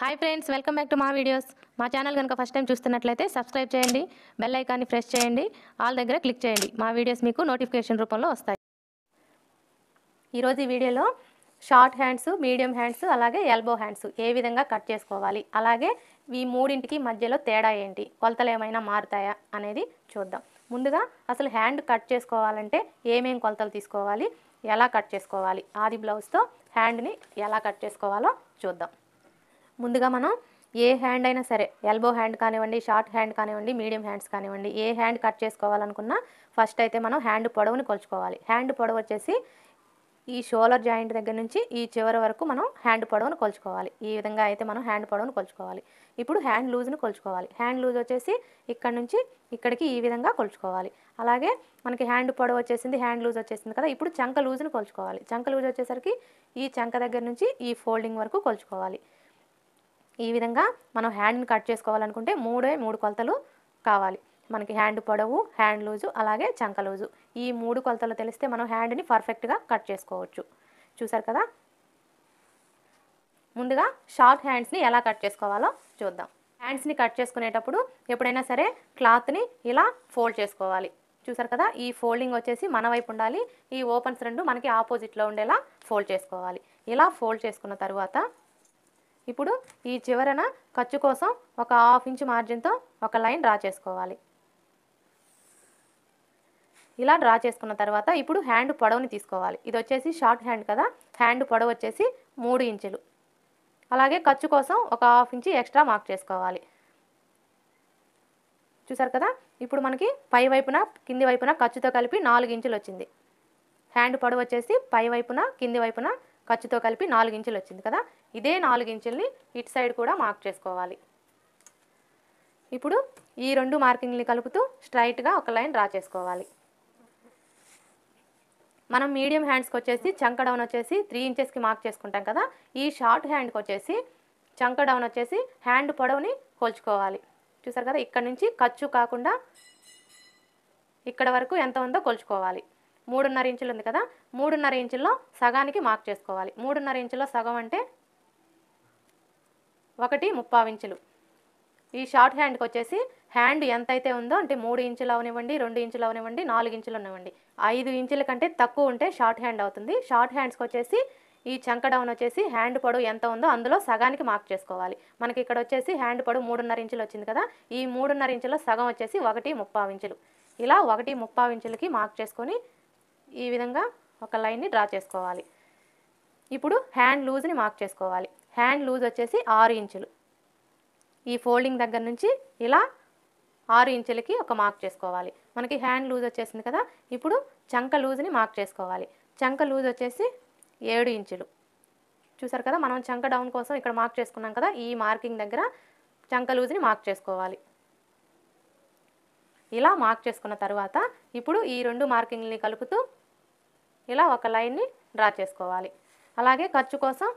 hi friends welcome back to మా videos మా channel కనుక ఫస్ట్ టైం చూస్తున్నట్లయితే సబ్స్క్రైబ్ చేయండి బెల్ ఐకాన్ని ప్రెస్ చేయండి ఆల్ దగ్గర క్లిక్ చేయండి మా వీడియోస్ మీకు నోటిఫికేషన్ రూపంలో వస్తాయి ఈరోజు ఈ వీడియోలో షార్ట్ హ్యాండ్స్ మీడియం హ్యాండ్స్ అలాగే ఎల్బో హ్యాండ్స్ ఏ విధంగా కట్ చేసుకోవాలి అలాగే ఈ మూడింటికి మధ్యలో తేడా ఏంటి కొలతలు ఏమైనా మారుతాయా అనేది చూద్దాం ముందుగా అసలు హ్యాండ్ కట్ చేసుకోవాలంటే ఏమేం కొలతలు తీసుకోవాలి ఎలా కట్ చేసుకోవాలి ఆది బ్లౌజ్తో హ్యాండ్ని ఎలా కట్ చేసుకోవాలో చూద్దాం ముందుగా మనం ఏ హ్యాండ్ అయినా సరే ఎల్బో హ్యాండ్ కానివ్వండి షార్ట్ హ్యాండ్ కానివ్వండి మీడియం హ్యాండ్స్ కానివ్వండి ఏ హ్యాండ్ కట్ చేసుకోవాలనుకున్నా ఫస్ట్ అయితే మనం హ్యాండ్ పొడవుని కొలుచుకోవాలి హ్యాండ్ పొడవు వచ్చేసి ఈ షోలర్ జాయింట్ దగ్గర నుంచి ఈ చివరి వరకు మనం హ్యాండ్ పొడవును కొలుచుకోవాలి ఈ విధంగా అయితే మనం హ్యాండ్ పొడవును కొలుచుకోవాలి ఇప్పుడు హ్యాండ్ లూజ్ను కొలుచుకోవాలి హ్యాండ్ లూజ్ వచ్చేసి ఇక్కడ నుంచి ఇక్కడికి ఈ విధంగా కొలుచుకోవాలి అలాగే మనకి హ్యాండ్ పొడవు వచ్చేసింది హ్యాండ్ లూజ్ వచ్చేసింది కదా ఇప్పుడు చంక లూజ్ను కొలుచుకోవాలి చంక లూజ్ వచ్చేసరికి ఈ చంక దగ్గర నుంచి ఈ ఫోల్డింగ్ వరకు కొలుచుకోవాలి ఈ విధంగా మనం హ్యాండ్ని కట్ చేసుకోవాలనుకుంటే మూడే మూడు కొలతలు కావాలి మనకి హ్యాండ్ పొడవు హ్యాండ్ లూజు అలాగే చంక లూజు ఈ మూడు కొలతలు తెలిస్తే మనం హ్యాండ్ని పర్ఫెక్ట్గా కట్ చేసుకోవచ్చు చూసారు కదా ముందుగా షార్ట్ హ్యాండ్స్ని ఎలా కట్ చేసుకోవాలో చూద్దాం హ్యాండ్స్ని కట్ చేసుకునేటప్పుడు ఎప్పుడైనా సరే క్లాత్ని ఇలా ఫోల్డ్ చేసుకోవాలి చూసారు కదా ఈ ఫోల్డింగ్ వచ్చేసి మన వైపు ఉండాలి ఈ ఓపెన్స్ రెండు మనకి ఆపోజిట్లో ఉండేలా ఫోల్డ్ చేసుకోవాలి ఇలా ఫోల్డ్ చేసుకున్న తర్వాత ఇప్పుడు ఈ చివరన ఖర్చు కోసం ఒక హాఫ్ ఇంచ్ మార్జిన్తో ఒక లైన్ డ్రా చేసుకోవాలి ఇలా డ్రా చేసుకున్న తర్వాత ఇప్పుడు హ్యాండ్ పొడవుని తీసుకోవాలి ఇది వచ్చేసి షార్ట్ హ్యాండ్ కదా హ్యాండ్ పొడవు వచ్చేసి మూడు ఇంచులు అలాగే ఖర్చు కోసం ఒక హాఫ్ ఇంచు ఎక్స్ట్రా మార్క్ చేసుకోవాలి చూసారు కదా ఇప్పుడు మనకి పై వైపున కింది వైపున ఖర్చుతో కలిపి నాలుగు ఇంచులు వచ్చింది హ్యాండ్ పొడవు వచ్చేసి పై వైపున కింది వైపున ఖర్చుతో కలిపి నాలుగు ఇంచులు వచ్చింది కదా ఇదే నాలుగు ఇంచుల్ని ఇటు సైడ్ కూడా మార్క్ చేసుకోవాలి ఇప్పుడు ఈ రెండు మార్కింగ్ని కలుపుతూ స్ట్రైట్గా ఒక లైన్ డ్రా చేసుకోవాలి మనం మీడియం హ్యాండ్స్కి వచ్చేసి చంక డౌన్ వచ్చేసి త్రీ ఇంచెస్కి మార్క్ చేసుకుంటాం కదా ఈ షార్ట్ హ్యాండ్కి వచ్చేసి చంక డౌన్ వచ్చేసి హ్యాండ్ పొడవుని కొలుచుకోవాలి చూసారు కదా ఇక్కడ నుంచి ఖర్చు కాకుండా ఇక్కడ వరకు ఎంత ఉందో కొలుచుకోవాలి మూడున్నర ఇంచులు ఉంది కదా మూడున్నర ఇంచుల్లో సగానికి మార్క్ చేసుకోవాలి మూడున్నర ఇంచులో సగం అంటే ఒకటి ముప్పావు ఇంచులు ఈ షార్ట్ హ్యాండ్కి వచ్చేసి హ్యాండ్ ఎంతైతే ఉందో అంటే మూడు ఇంచులు అవనివ్వండి రెండు ఇంచులు అవనివ్వండి నాలుగు ఇంచులు ఉన్నవ్వండి ఐదు ఇంచుల కంటే తక్కువ ఉంటే షార్ట్ హ్యాండ్ అవుతుంది షార్ట్ హ్యాండ్స్కి వచ్చేసి ఈ చంక డౌన్ వచ్చేసి హ్యాండ్ పొడవు ఎంత ఉందో అందులో సగానికి మార్క్ చేసుకోవాలి మనకి ఇక్కడ వచ్చేసి హ్యాండ్ పొడవు మూడున్నర ఇంచులు వచ్చింది కదా ఈ మూడున్నర ఇంచులో సగం వచ్చేసి ఒకటి ముప్పావు ఇంచులు ఇలా ఒకటి ముప్పావు ఇంచులకి మార్క్ చేసుకొని ఈ విధంగా ఒక లైన్ని డ్రా చేసుకోవాలి ఇప్పుడు హ్యాండ్ లూజ్ని మార్క్ చేసుకోవాలి హ్యాండ్ లూజ్ వచ్చేసి ఆరు ఇంచులు ఈ ఫోల్డింగ్ దగ్గర నుంచి ఇలా ఆరు ఇంచులకి ఒక మార్క్ చేసుకోవాలి మనకి హ్యాండ్ లూజ్ వచ్చేసింది కదా ఇప్పుడు చంక లూజ్ని మార్క్ చేసుకోవాలి చంక లూజ్ వచ్చేసి ఏడు ఇంచులు చూసారు కదా మనం చంక డౌన్ కోసం ఇక్కడ మార్క్ చేసుకున్నాం కదా ఈ మార్కింగ్ దగ్గర చంక లూజ్ని మార్క్ చేసుకోవాలి ఇలా మార్క్ చేసుకున్న తర్వాత ఇప్పుడు ఈ రెండు మార్కింగ్ని కలుపుతూ ఇలా ఒక లైన్ని డ్రా చేసుకోవాలి అలాగే ఖర్చు కోసం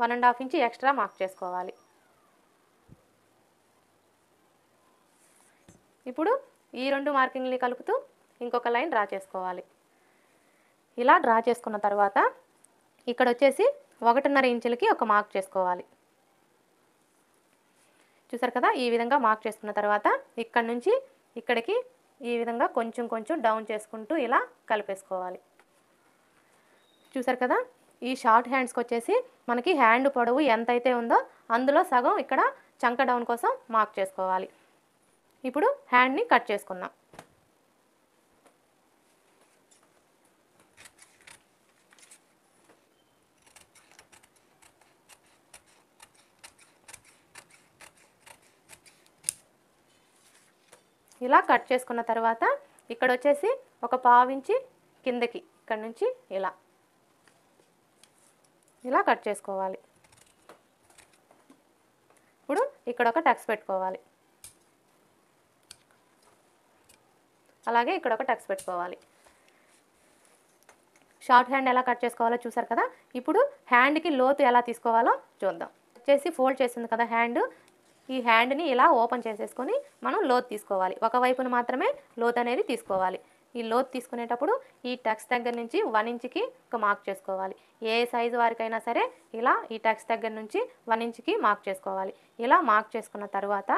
one and half inch extra mark చేసుకోవాలి ఇప్పుడు ఈ రెండు మార్కింగ్ని కలుపుతూ ఇంకొక లైన్ డ్రా చేసుకోవాలి ఇలా డ్రా చేసుకున్న తర్వాత ఇక్కడ వచ్చేసి ఒకటిన్నర ఇంచులకి ఒక మార్క్ చేసుకోవాలి చూసారు కదా ఈ విధంగా మార్క్ చేసుకున్న తర్వాత ఇక్కడ నుంచి ఇక్కడికి ఈ విధంగా కొంచెం కొంచెం డౌన్ చేసుకుంటూ ఇలా కలిపేసుకోవాలి చూసారు కదా ఈ షార్ట్ హ్యాండ్స్కి వచ్చేసి మనకి హ్యాండ్ పొడవు ఎంతైతే ఉందో అందులో సగం ఇక్కడ చంక డౌన్ కోసం మార్క్ చేసుకోవాలి ఇప్పుడు హ్యాండ్ని కట్ చేసుకుందాం ఇలా కట్ చేసుకున్న తర్వాత ఇక్కడ వచ్చేసి ఒక పావించి కిందకి ఇక్కడ నుంచి ఇలా ఇలా కట్ చేసుకోవాలి ఇప్పుడు ఇక్కడ ఒక టక్స్ పెట్టుకోవాలి అలాగే ఇక్కడ ఒక టక్స్ పెట్టుకోవాలి షార్ట్ హ్యాండ్ ఎలా కట్ చేసుకోవాలో చూసారు కదా ఇప్పుడు హ్యాండ్కి లోతు ఎలా తీసుకోవాలో చూద్దాం చేసి ఫోల్డ్ చేసింది కదా హ్యాండ్ ఈ హ్యాండ్ని ఇలా ఓపెన్ చేసేసుకొని మనం లోతు తీసుకోవాలి ఒకవైపున మాత్రమే లోతు అనేది తీసుకోవాలి ఈ లోతు తీసుకునేటప్పుడు ఈ టక్స్ దగ్గర నుంచి వన్ ఇంచ్కి ఒక మార్క్ చేసుకోవాలి ఏ సైజు వారికైనా సరే ఇలా ఈ టక్స్ దగ్గర నుంచి వన్ ఇంచ్కి మార్క్ చేసుకోవాలి ఇలా మార్క్ చేసుకున్న తర్వాత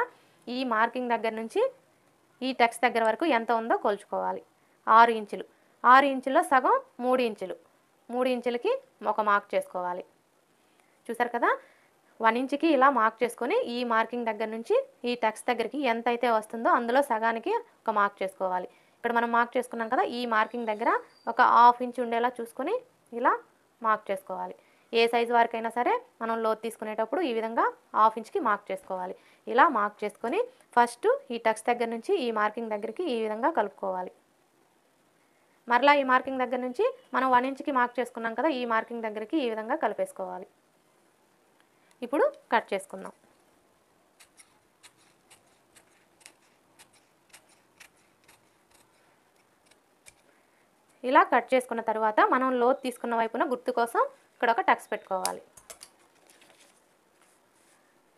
ఈ మార్కింగ్ దగ్గర నుంచి ఈ టక్స్ దగ్గర వరకు ఎంత ఉందో కొలుచుకోవాలి ఆరు ఇంచులు ఆరు ఇంచుల్లో సగం మూడు ఇంచులు మూడు ఇంచులకి ఒక మార్క్ చేసుకోవాలి చూసారు కదా వన్ ఇంచ్కి ఇలా మార్క్ చేసుకొని ఈ మార్కింగ్ దగ్గర నుంచి ఈ టక్స్ దగ్గరికి ఎంత అయితే వస్తుందో అందులో సగానికి ఒక మార్క్ చేసుకోవాలి ఇక్కడ మనం మార్క్ చేసుకున్నాం కదా ఈ మార్కింగ్ దగ్గర ఒక హాఫ్ ఇంచ్ ఉండేలా చూసుకొని ఇలా మార్క్ చేసుకోవాలి ఏ సైజు వారికైనా సరే మనం లోతు తీసుకునేటప్పుడు ఈ విధంగా హాఫ్ ఇంచ్కి మార్క్ చేసుకోవాలి ఇలా మార్క్ చేసుకొని ఫస్ట్ ఈ టక్స్ దగ్గర నుంచి ఈ మార్కింగ్ దగ్గరికి ఈ విధంగా కలుపుకోవాలి మరలా ఈ మార్కింగ్ దగ్గర నుంచి మనం వన్ ఇంచ్కి మార్క్ చేసుకున్నాం కదా ఈ మార్కింగ్ దగ్గరికి ఈ విధంగా కలిపేసుకోవాలి ఇప్పుడు కట్ చేసుకుందాం ఇలా కట్ చేసుకున్న తర్వాత మనం లోతు తీసుకున్న వైపున గుర్తు కోసం ఇక్కడ ఒక టక్స్ పెట్టుకోవాలి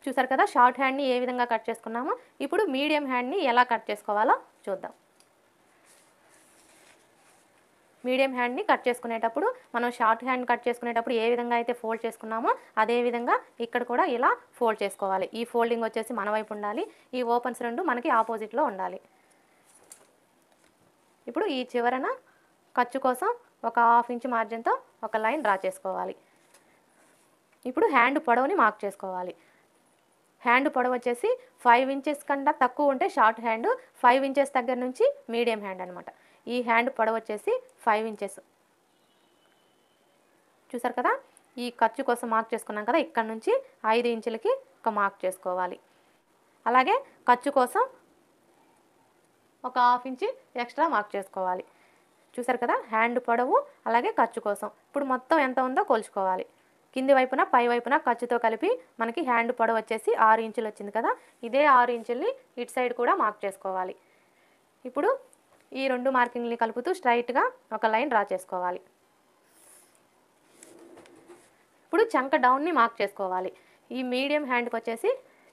చూసారు కదా షార్ట్ హ్యాండ్ని ఏ విధంగా కట్ చేసుకున్నామో ఇప్పుడు మీడియం హ్యాండ్ని ఎలా కట్ చేసుకోవాలో చూద్దాం మీడియం హ్యాండ్ని కట్ చేసుకునేటప్పుడు మనం షార్ట్ హ్యాండ్ కట్ చేసుకునేటప్పుడు ఏ విధంగా అయితే ఫోల్డ్ చేసుకున్నామో అదే విధంగా ఇక్కడ కూడా ఇలా ఫోల్డ్ చేసుకోవాలి ఈ ఫోల్డింగ్ వచ్చేసి మన వైపు ఉండాలి ఈ ఓపెన్స్ రెండు మనకి ఆపోజిట్లో ఉండాలి ఇప్పుడు ఈ చివరన ఖర్చు కోసం ఒక హాఫ్ ఇంచ్ మార్జిన్తో ఒక లైన్ డ్రా చేసుకోవాలి ఇప్పుడు హ్యాండ్ పొడవుని మార్క్ చేసుకోవాలి హ్యాండ్ పొడవు వచ్చేసి ఫైవ్ ఇంచెస్ కన్నా తక్కువ ఉంటే షార్ట్ హ్యాండ్ ఫైవ్ ఇంచెస్ దగ్గర నుంచి మీడియం హ్యాండ్ అనమాట ఈ హ్యాండ్ పొడవు వచ్చేసి ఫైవ్ ఇంచెస్ చూసారు కదా ఈ ఖర్చు కోసం మార్క్ చేసుకున్నాం కదా ఇక్కడ నుంచి ఐదు ఇంచులకి ఒక మార్క్ చేసుకోవాలి అలాగే ఖర్చు కోసం ఒక హాఫ్ ఇంచ్ ఎక్స్ట్రా మార్క్ చేసుకోవాలి చూసారు కదా హ్యాండ్ పొడవు అలాగే ఖర్చు కోసం ఇప్పుడు మొత్తం ఎంత ఉందో కొలుచుకోవాలి కింది వైపున పై వైపున ఖర్చుతో కలిపి మనకి హ్యాండ్ పొడవు వచ్చేసి ఆరు ఇంచులు వచ్చింది కదా ఇదే ఆరు ఇంచుల్ని ఇటు సైడ్ కూడా మార్క్ చేసుకోవాలి ఇప్పుడు ఈ రెండు మార్కింగ్ని కలుపుతూ స్ట్రైట్గా ఒక లైన్ డ్రా చేసుకోవాలి ఇప్పుడు చంక డౌన్ని మార్క్ చేసుకోవాలి ఈ మీడియం హ్యాండ్కి వచ్చేసి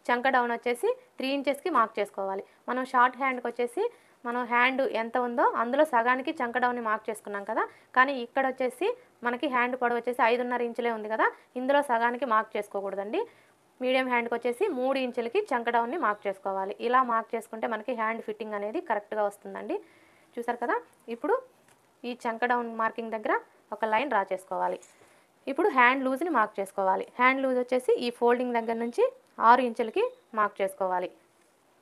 చంక డౌన్ వచ్చేసి త్రీ ఇంచెస్కి మార్క్ చేసుకోవాలి మనం షార్ట్ హ్యాండ్కి వచ్చేసి మనం హ్యాండ్ ఎంత ఉందో అందులో సగానికి చంకడౌన్ని మార్క్ చేసుకున్నాం కదా కానీ ఇక్కడ వచ్చేసి మనకి హ్యాండ్ పొడవు వచ్చేసి ఐదున్నర ఇంచులే ఉంది కదా ఇందులో సగానికి మార్క్ చేసుకోకూడదండి మీడియం హ్యాండ్కి వచ్చేసి మూడు ఇంచులకి చంకడౌన్ని మార్క్ చేసుకోవాలి ఇలా మార్క్ చేసుకుంటే మనకి హ్యాండ్ ఫిట్టింగ్ అనేది కరెక్ట్గా వస్తుందండి చూసారు కదా ఇప్పుడు ఈ చంకడౌన్ మార్కింగ్ దగ్గర ఒక లైన్ డ్రా చేసుకోవాలి ఇప్పుడు హ్యాండ్ లూజ్ని మార్క్ చేసుకోవాలి హ్యాండ్ లూజ్ వచ్చేసి ఈ ఫోల్డింగ్ దగ్గర నుంచి ఆరు ఇంచులకి మార్క్ చేసుకోవాలి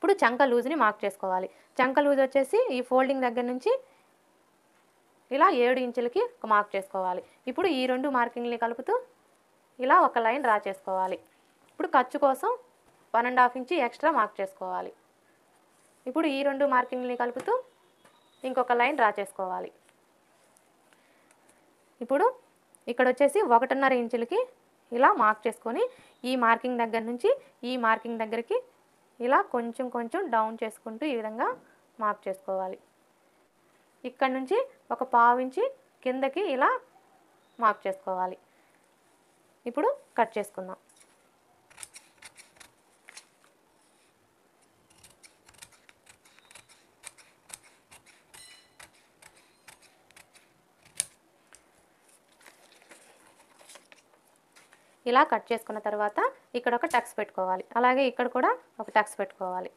ఇప్పుడు చంక లూజ్ని మార్క్ చేసుకోవాలి చంక లూజ్ వచ్చేసి ఈ ఫోల్డింగ్ దగ్గర నుంచి ఇలా ఏడు ఇంచులకి మార్క్ చేసుకోవాలి ఇప్పుడు ఈ రెండు మార్కింగ్ని కలుపుతూ ఇలా ఒక లైన్ డ్రా చేసుకోవాలి ఇప్పుడు ఖర్చు కోసం one and half inch extra mark చేసుకోవాలి ఇప్పుడు ఈ రెండు మార్కింగ్ని కలుపుతూ ఇంకొక లైన్ డ్రా చేసుకోవాలి ఇప్పుడు ఇక్కడ వచ్చేసి ఒకటిన్నర ఇంచులకి ఇలా మార్క్ చేసుకొని ఈ మార్కింగ్ దగ్గర నుంచి ఈ మార్కింగ్ దగ్గరికి ఇలా కొంచెం కొంచెం డౌన్ చేసుకుంటూ ఈ విధంగా మార్క్ చేసుకోవాలి ఇక్కడ నుంచి ఒక పావించి కిందకి ఇలా మార్క్ చేసుకోవాలి ఇప్పుడు కట్ చేసుకుందాం ఇలా కట్ చేసుకున్న తర్వాత ఇక్కడ ఒక టక్స్ పెట్టుకోవాలి అలాగే ఇక్కడ కూడా ఒక టక్స్ పెట్టుకోవాలి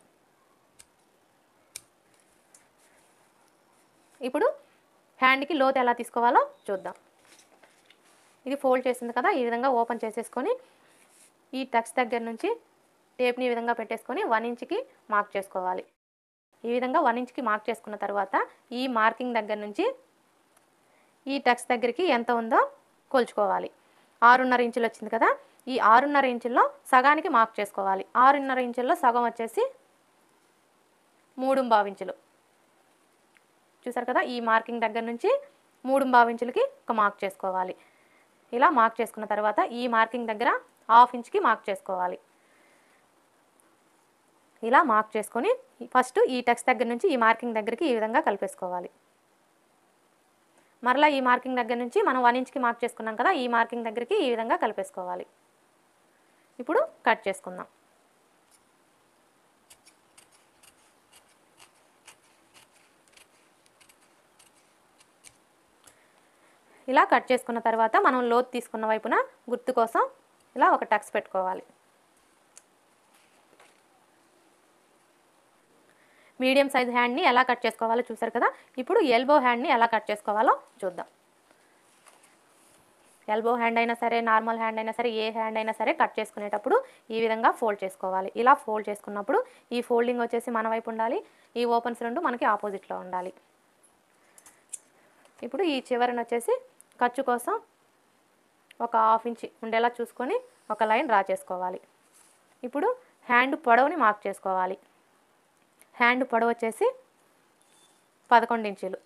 ఇప్పుడు హ్యాండ్కి లోతు ఎలా తీసుకోవాలో చూద్దాం ఇది ఫోల్డ్ చేసింది కదా ఈ విధంగా ఓపెన్ చేసేసుకొని ఈ టక్స్ దగ్గర నుంచి టేప్ని ఈ విధంగా పెట్టేసుకొని వన్ ఇంచ్కి మార్క్ చేసుకోవాలి ఈ విధంగా వన్ ఇంచ్కి మార్క్ చేసుకున్న తర్వాత ఈ మార్కింగ్ దగ్గర నుంచి ఈ టక్స్ దగ్గరికి ఎంత ఉందో కొలుచుకోవాలి ఆరున్నర ఇంచులు వచ్చింది కదా ఈ ఆరున్నర ఇంచుల్లో సగానికి మార్క్ చేసుకోవాలి ఆరున్నర ఇంచుల్లో సగం వచ్చేసి మూడు భావించులు చూసారు కదా ఈ మార్కింగ్ దగ్గర నుంచి మూడు భావించులకి ఒక మార్క్ చేసుకోవాలి ఇలా మార్క్ చేసుకున్న తర్వాత ఈ మార్కింగ్ దగ్గర హాఫ్ ఇంచ్కి మార్క్ చేసుకోవాలి ఇలా మార్క్ చేసుకొని ఫస్ట్ ఈ టెక్స్ట్ దగ్గర నుంచి ఈ మార్కింగ్ దగ్గరికి ఈ విధంగా కలిపేసుకోవాలి మరలా ఈ మార్కింగ్ దగ్గర నుంచి మనం వన్ ఇంచ్కి మార్క్ చేసుకున్నాం కదా ఈ మార్కింగ్ దగ్గరికి ఈ విధంగా కలిపేసుకోవాలి ఇప్పుడు కట్ చేసుకుందాం ఇలా కట్ చేసుకున్న తర్వాత మనం లోతు తీసుకున్న వైపున గుర్తు కోసం ఇలా ఒక టక్స్ పెట్టుకోవాలి మీడియం సైజ్ హ్యాండ్ని ఎలా కట్ చేసుకోవాలో చూసారు కదా ఇప్పుడు ఎల్బో హ్యాండ్ని ఎలా కట్ చేసుకోవాలో చూద్దాం ఎల్బో హ్యాండ్ అయినా సరే నార్మల్ హ్యాండ్ అయినా సరే ఏ హ్యాండ్ అయినా సరే కట్ చేసుకునేటప్పుడు ఈ విధంగా ఫోల్డ్ చేసుకోవాలి ఇలా ఫోల్డ్ చేసుకున్నప్పుడు ఈ ఫోల్డింగ్ వచ్చేసి మన వైపు ఉండాలి ఈ ఓపెన్స్ రెండు మనకి ఆపోజిట్లో ఉండాలి ఇప్పుడు ఈ చివరిని వచ్చేసి ఖర్చు కోసం ఒక హాఫ్ ఇంచ్ ఉండేలా చూసుకొని ఒక లైన్ డ్రా చేసుకోవాలి ఇప్పుడు హ్యాండ్ పొడవుని మార్క్ చేసుకోవాలి హ్యాండ్ పొడవు వచ్చేసి పదకొండు ఇంచులు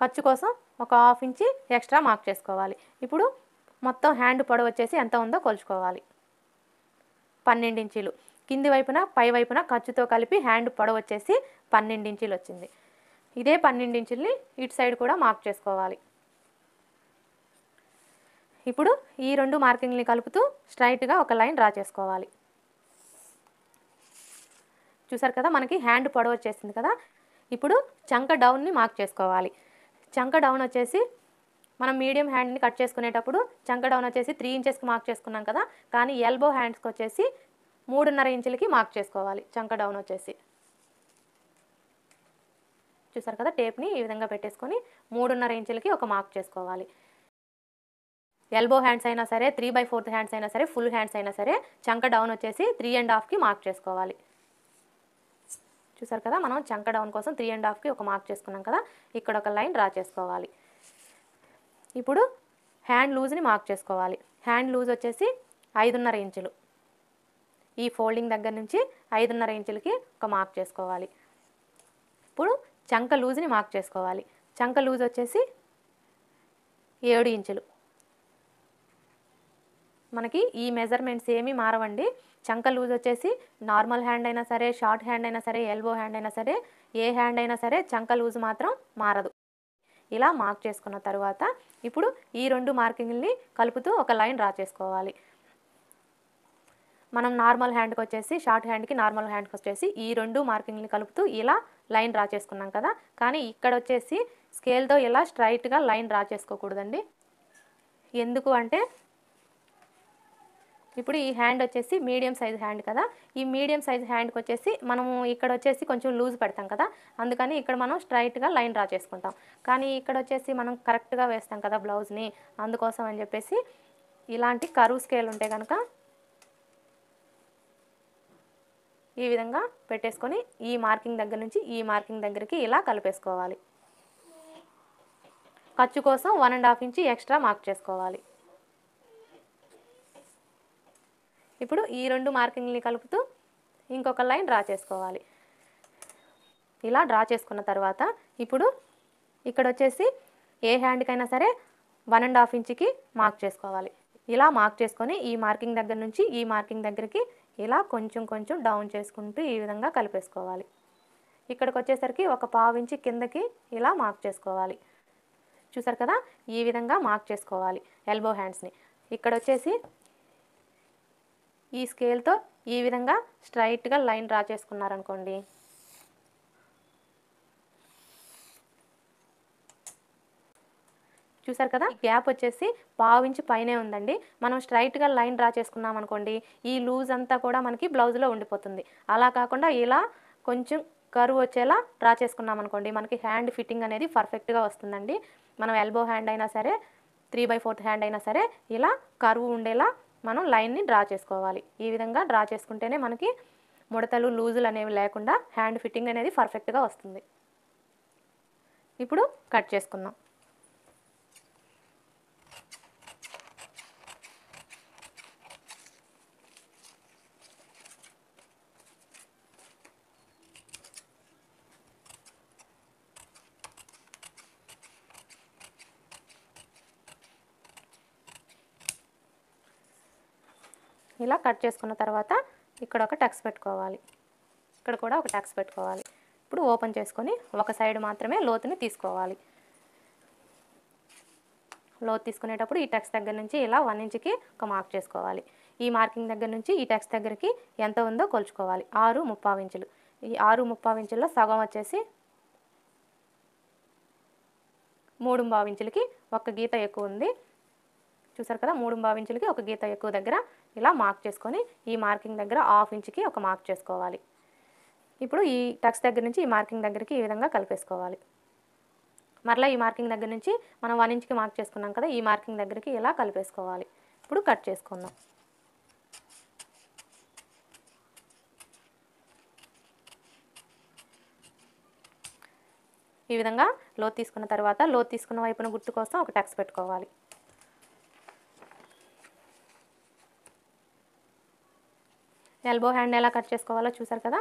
ఖర్చు కోసం ఒక హాఫ్ ఇంచి ఎక్స్ట్రా మార్క్ చేసుకోవాలి ఇప్పుడు మొత్తం హ్యాండ్ పొడవు వచ్చేసి ఎంత ఉందో కొలుచుకోవాలి పన్నెండు ఇంచీలు కింది వైపున పై వైపున ఖర్చుతో కలిపి హ్యాండ్ పొడవు వచ్చేసి పన్నెండు ఇంచీలు వచ్చింది ఇదే పన్నెండు ఇంచుల్ని ఇటు సైడ్ కూడా మార్క్ చేసుకోవాలి ఇప్పుడు ఈ రెండు మార్కింగ్ని కలుపుతూ స్ట్రైట్గా ఒక లైన్ డ్రా చేసుకోవాలి చూసారు కదా మనకి హ్యాండ్ పొడవ వచ్చేసింది కదా ఇప్పుడు చంక డౌన్ని మార్క్ చేసుకోవాలి చంక డౌన్ వచ్చేసి మనం మీడియం హ్యాండ్ని కట్ చేసుకునేటప్పుడు చంక డౌన్ వచ్చేసి త్రీ ఇంచెస్కి మార్క్ చేసుకున్నాం కదా కానీ ఎల్బో హ్యాండ్స్కి వచ్చేసి మూడున్నర ఇంచులకి మార్క్ చేసుకోవాలి చంక డౌన్ వచ్చేసి చూసారు కదా టేప్ని ఈ విధంగా పెట్టేసుకొని మూడున్నర ఇంచులకి ఒక మార్క్ చేసుకోవాలి ఎల్బో హ్యాండ్స్ అయినా సరే త్రీ బై ఫోర్త్ హ్యాండ్స్ అయినా సరే ఫుల్ హ్యాండ్స్ అయినా సరే చంక డౌన్ వచ్చేసి త్రీ అండ్ హాఫ్కి మార్క్ చేసుకోవాలి చూసారు కదా మనం చంక డౌన్ కోసం త్రీ అండ్ హాఫ్కి ఒక మార్క్ చేసుకున్నాం కదా ఇక్కడ ఒక లైన్ డ్రా చేసుకోవాలి ఇప్పుడు హ్యాండ్ లూజ్ని మార్క్ చేసుకోవాలి హ్యాండ్ లూజ్ వచ్చేసి ఐదున్నర ఇంచులు ఈ ఫోల్డింగ్ దగ్గర నుంచి ఐదున్నర ఇంచులకి ఒక మార్క్ చేసుకోవాలి ఇప్పుడు చంక లూజ్ని మార్క్ చేసుకోవాలి చంక లూజ్ వచ్చేసి ఏడు ఇంచులు మనకి ఈ మెజర్మెంట్స్ ఏమీ మారవండి చంక లూజ్ వచ్చేసి నార్మల్ హ్యాండ్ అయినా సరే షార్ట్ హ్యాండ్ అయినా సరే ఎల్బో హ్యాండ్ అయినా సరే ఏ హ్యాండ్ అయినా సరే చంక లూజ్ మాత్రం మారదు ఇలా మార్క్ చేసుకున్న తర్వాత ఇప్పుడు ఈ రెండు మార్కింగ్ని కలుపుతూ ఒక లైన్ డ్రా చేసుకోవాలి మనం నార్మల్ హ్యాండ్కి వచ్చేసి షార్ట్ హ్యాండ్కి నార్మల్ హ్యాండ్కి వచ్చేసి ఈ రెండు మార్కింగ్ని కలుపుతూ ఇలా లైన్ డ్రా చేసుకున్నాం కదా కానీ ఇక్కడ వచ్చేసి స్కేల్తో ఇలా స్ట్రైట్గా లైన్ డ్రా చేసుకోకూడదండి ఎందుకు అంటే ఇప్పుడు ఈ హ్యాండ్ వచ్చేసి మీడియం సైజ్ హ్యాండ్ కదా ఈ మీడియం సైజ్ హ్యాండ్కి వచ్చేసి మనము ఇక్కడ వచ్చేసి కొంచెం లూజ్ పెడతాం కదా అందుకని ఇక్కడ మనం స్ట్రైట్గా లైన్ డ్రా చేసుకుంటాం కానీ ఇక్కడ వచ్చేసి మనం కరెక్ట్గా వేస్తాం కదా బ్లౌజ్ని అందుకోసం అని చెప్పేసి ఇలాంటి కరువు స్కేల్ ఉంటే కనుక ఈ విధంగా పెట్టేసుకొని ఈ మార్కింగ్ దగ్గర నుంచి ఈ మార్కింగ్ దగ్గరికి ఇలా కలిపేసుకోవాలి ఖర్చు కోసం one and half inch extra mark చేసుకోవాలి ఇప్పుడు ఈ రెండు మార్కింగ్ని కలుపుతూ ఇంకొక లైన్ డ్రా చేసుకోవాలి ఇలా డ్రా చేసుకున్న తర్వాత ఇప్పుడు ఇక్కడ వచ్చేసి ఏ హ్యాండ్కైనా సరే వన్ అండ్ హాఫ్ ఇంచ్కి మార్క్ చేసుకోవాలి ఇలా మార్క్ చేసుకొని ఈ మార్కింగ్ దగ్గర నుంచి ఈ మార్కింగ్ దగ్గరికి ఇలా కొంచెం కొంచెం డౌన్ చేసుకుంటూ ఈ విధంగా కలిపేసుకోవాలి ఇక్కడికి వచ్చేసరికి ఒక ఇంచి కిందకి ఇలా మార్క్ చేసుకోవాలి చూసారు కదా ఈ విధంగా మార్క్ చేసుకోవాలి ఎల్బో హ్యాండ్స్ని ఇక్కడ వచ్చేసి ఈ స్కేల్తో ఈ విధంగా స్ట్రైట్గా లైన్ డ్రా చేసుకున్నారనుకోండి చూసారు కదా గ్యాప్ వచ్చేసి పావించి పైనే ఉందండి మనం స్ట్రైట్గా లైన్ డ్రా చేసుకున్నాం అనుకోండి ఈ లూజ్ అంతా కూడా మనకి బ్లౌజ్లో ఉండిపోతుంది అలా కాకుండా ఇలా కొంచెం కరువు వచ్చేలా డ్రా చేసుకున్నాం అనుకోండి మనకి హ్యాండ్ ఫిట్టింగ్ అనేది పర్ఫెక్ట్గా వస్తుందండి మనం ఎల్బో హ్యాండ్ అయినా సరే త్రీ బై ఫోర్త్ హ్యాండ్ అయినా సరే ఇలా కరువు ఉండేలా మనం లైన్ని డ్రా చేసుకోవాలి ఈ విధంగా డ్రా చేసుకుంటేనే మనకి ముడతలు లూజులు అనేవి లేకుండా హ్యాండ్ ఫిట్టింగ్ అనేది పర్ఫెక్ట్గా వస్తుంది ఇప్పుడు కట్ చేసుకుందాం ఇలా కట్ చేసుకున్న తర్వాత ఇక్కడ ఒక టక్స్ పెట్టుకోవాలి ఇక్కడ కూడా ఒక టక్స్ పెట్టుకోవాలి ఇప్పుడు ఓపెన్ చేసుకొని ఒక సైడ్ మాత్రమే లోతుని తీసుకోవాలి లోతు తీసుకునేటప్పుడు ఈ టక్స్ దగ్గర నుంచి ఇలా వన్ ఇంచ్కి ఒక మార్క్ చేసుకోవాలి ఈ మార్కింగ్ దగ్గర నుంచి ఈ టక్స్ దగ్గరికి ఎంత ఉందో కొలుచుకోవాలి ఆరు ముప్పావు ఇంచులు ఈ ఆరు ముప్పావు ఇంచుల్లో సగం వచ్చేసి మూడు భావించులకి ఒక గీత ఎక్కువ ఉంది చూసారు కదా మూడు భావించులకి ఒక గీత ఎక్కువ దగ్గర ఇలా మార్క్ చేసుకొని ఈ మార్కింగ్ దగ్గర హాఫ్ ఇంచ్కి ఒక మార్క్ చేసుకోవాలి ఇప్పుడు ఈ టక్స్ దగ్గర నుంచి ఈ మార్కింగ్ దగ్గరికి ఈ విధంగా కలిపేసుకోవాలి మరలా ఈ మార్కింగ్ దగ్గర నుంచి మనం వన్ ఇంచ్కి మార్క్ చేసుకున్నాం కదా ఈ మార్కింగ్ దగ్గరికి ఇలా కలిపేసుకోవాలి ఇప్పుడు కట్ చేసుకుందాం ఈ విధంగా లో తీసుకున్న తర్వాత లో తీసుకున్న వైపున గుర్తు కోసం ఒక టక్స్ పెట్టుకోవాలి ఎల్బో హ్యాండ్ ఎలా కట్ చేసుకోవాలో చూసారు కదా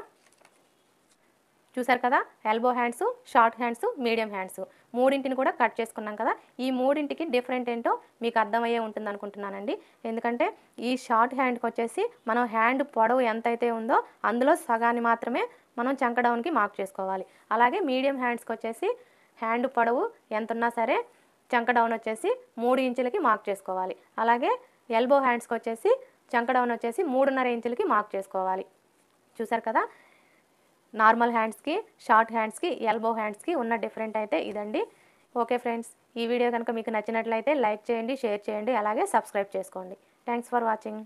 చూసారు కదా elbow hands short hands medium hands మూడింటిని కూడా కట్ చేసుకున్నాం కదా ఈ మూడింటికి డిఫరెంట్ ఏంటో మీకు అర్థమయ్యే ఉంటుంది అనుకుంటున్నానండి ఎందుకంటే ఈ షార్ట్ హ్యాండ్కి వచ్చేసి మనం హ్యాండ్ పొడవు ఎంతైతే ఉందో అందులో సగాన్ని మాత్రమే మనం చంకడౌన్కి మార్క్ చేసుకోవాలి అలాగే మీడియం హ్యాండ్స్కి వచ్చేసి హ్యాండ్ పొడవు ఎంత ఉన్నా సరే చంకడౌన్ వచ్చేసి మూడు ఇంచులకి మార్క్ చేసుకోవాలి అలాగే ఎల్బో హ్యాండ్స్కి వచ్చేసి చంకడౌన్ వచ్చేసి మూడున్నర ఇంచులకి మార్క్ చేసుకోవాలి చూసారు కదా నార్మల్ హ్యాండ్స్కి షార్ట్ హ్యాండ్స్కి ఎల్బో హ్యాండ్స్కి ఉన్న డిఫరెంట్ అయితే ఇదండి ఓకే ఫ్రెండ్స్ ఈ వీడియో కనుక మీకు నచ్చినట్లయితే లైక్ చేయండి షేర్ చేయండి అలాగే సబ్స్క్రైబ్ చేసుకోండి థ్యాంక్స్ ఫర్ వాచింగ్